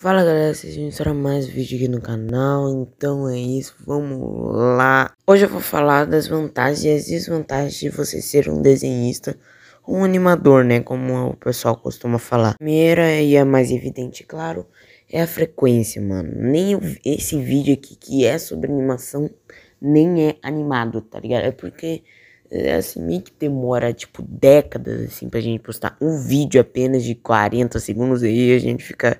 Fala galera, sejam para mais vídeo aqui no canal, então é isso, vamos lá. Hoje eu vou falar das vantagens e as desvantagens de você ser um desenhista ou um animador, né, como o pessoal costuma falar. A primeira e a mais evidente, claro, é a frequência, mano. Nem esse vídeo aqui que é sobre animação, nem é animado, tá ligado? É porque é assim, meio que demora, tipo, décadas, assim, pra gente postar um vídeo apenas de 40 segundos aí, a gente fica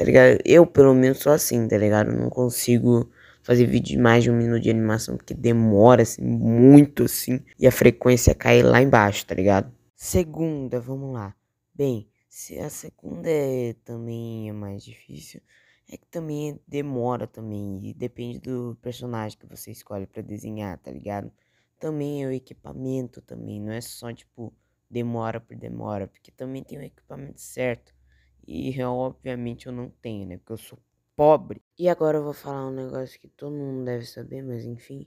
Tá ligado? Eu, pelo menos, sou assim, tá ligado? Não consigo fazer vídeo de mais de um minuto de animação, porque demora, assim, muito, assim. E a frequência cai lá embaixo, tá ligado? Segunda, vamos lá. Bem, se a segunda é, também é mais difícil, é que também demora também. E depende do personagem que você escolhe para desenhar, tá ligado? Também é o equipamento também, não é só, tipo, demora por demora, porque também tem o equipamento certo e obviamente eu não tenho, né? Porque eu sou pobre. E agora eu vou falar um negócio que todo mundo deve saber, mas enfim,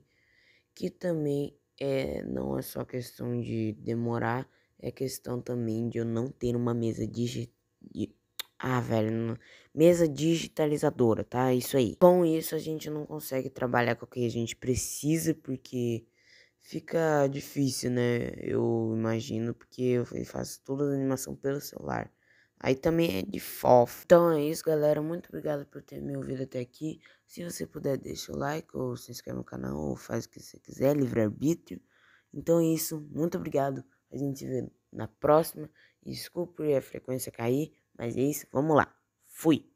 que também é não é só questão de demorar, é questão também de eu não ter uma mesa digital. Ah, velho, não... mesa digitalizadora, tá? Isso aí. Com isso a gente não consegue trabalhar com o que a gente precisa, porque fica difícil, né? Eu imagino, porque eu faço toda a animação pelo celular. Aí também é de fofo. Então é isso, galera. Muito obrigado por ter me ouvido até aqui. Se você puder, deixa o like ou se inscreve no canal ou faz o que você quiser, livre-arbítrio. Então é isso. Muito obrigado. A gente se vê na próxima. Desculpe a frequência cair, mas é isso. Vamos lá. Fui.